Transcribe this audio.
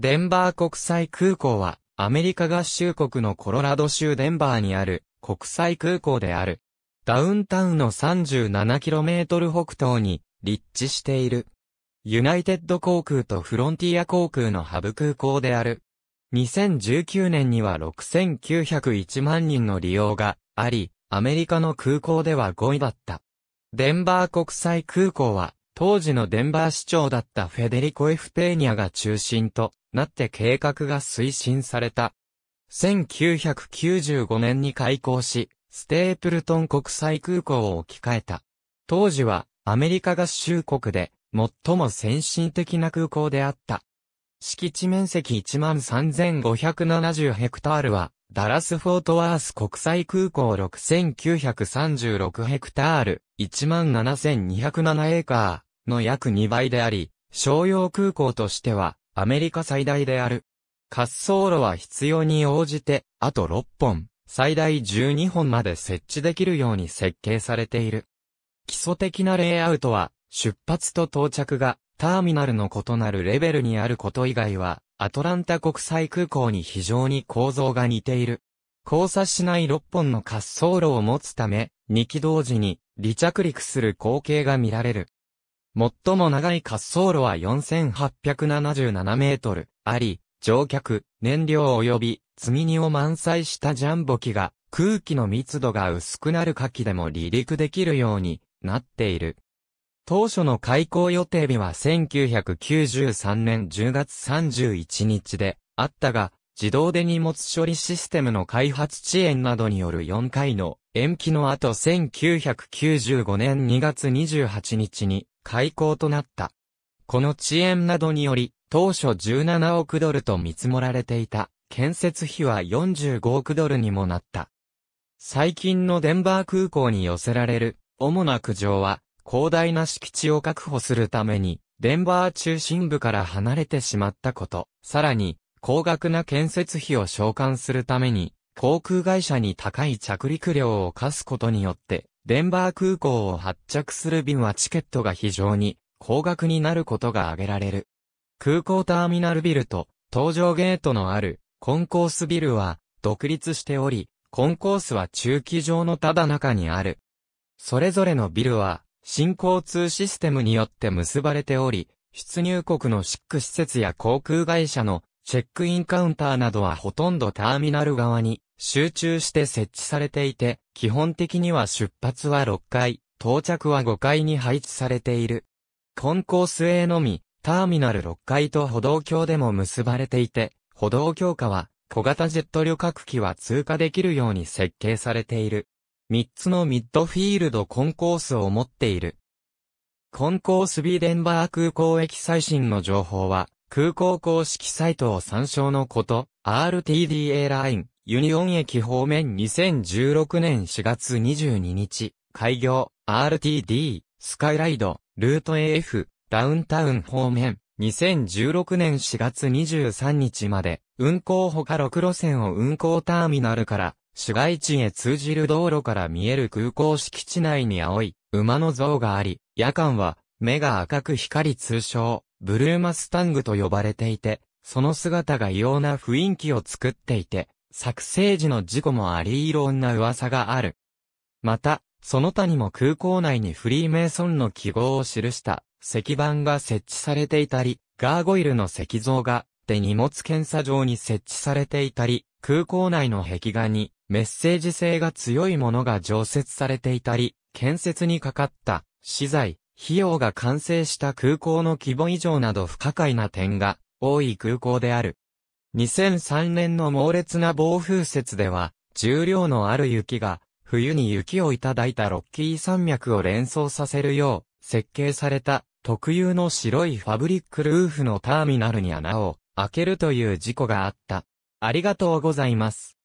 デンバー国際空港は、アメリカ合衆国のコロラド州デンバーにある国際空港である。ダウンタウンの 37km 北東に立地している。ユナイテッド航空とフロンティア航空のハブ空港である。2019年には6901万人の利用があり、アメリカの空港では5位だった。デンバー国際空港は当時のデンバー市長だったフェデリコ・エフペーニャが中心となって計画が推進された。1995年に開港し、ステープルトン国際空港を置き換えた。当時はアメリカ合衆国で最も先進的な空港であった。敷地面積13,570ヘクタールは、ダラスフォートワース国際空港6,936ヘクタール、17,207エーカー。の約2倍であり、商用空港としては、アメリカ最大である。滑走路は必要に応じて、あと6本、最大12本まで設置できるように設計されている。基礎的なレイアウトは、出発と到着が、ターミナルの異なるレベルにあること以外は、アトランタ国際空港に非常に構造が似ている。交差しない6本の滑走路を持つため、2機同時に離着陸する光景が見られる。最も長い滑走路は4877メートルあり、乗客、燃料及び積み荷を満載したジャンボ機が空気の密度が薄くなる火器でも離陸できるようになっている。当初の開港予定日は1993年10月31日であったが、自動で荷物処理システムの開発遅延などによる4回の延期の後1995年2月28日に開港となった。この遅延などにより、当初17億ドルと見積もられていた、建設費は45億ドルにもなった。最近のデンバー空港に寄せられる、主な苦情は、広大な敷地を確保するために、デンバー中心部から離れてしまったこと、さらに、高額な建設費を償還するために、航空会社に高い着陸料を課すことによって、デンバー空港を発着する便はチケットが非常に高額になることが挙げられる。空港ターミナルビルと搭乗ゲートのあるコンコースビルは独立しており、コンコースは駐機場のただ中にある。それぞれのビルは新交通システムによって結ばれており、出入国のシック施設や航空会社のチェックインカウンターなどはほとんどターミナル側に集中して設置されていて、基本的には出発は6階、到着は5階に配置されている。コンコース A のみ、ターミナル6階と歩道橋でも結ばれていて、歩道橋下は小型ジェット旅客機は通過できるように設計されている。3つのミッドフィールドコンコースを持っている。コンコース B デンバー空港駅最新の情報は、空港公式サイトを参照のこと、RTDA ライン、ユニオン駅方面2016年4月22日、開業、RTD、スカイライド、ルート AF、ダウンタウン方面、2016年4月23日まで、運行他6路線を運行ターミナルから、市街地へ通じる道路から見える空港敷地内に青い、馬の像があり、夜間は、目が赤く光り通称、ブルーマスタングと呼ばれていて、その姿が異様な雰囲気を作っていて、作成時の事故もありいろんな噂がある。また、その他にも空港内にフリーメイソンの記号を記した石板が設置されていたり、ガーゴイルの石像が、で荷物検査場に設置されていたり、空港内の壁画にメッセージ性が強いものが常設されていたり、建設にかかった資材、費用が完成した空港の規模以上など不可解な点が多い空港である。2003年の猛烈な暴風雪では、重量のある雪が、冬に雪をいただいたロッキー山脈を連想させるよう、設計された特有の白いファブリックルーフのターミナルに穴を開けるという事故があった。ありがとうございます。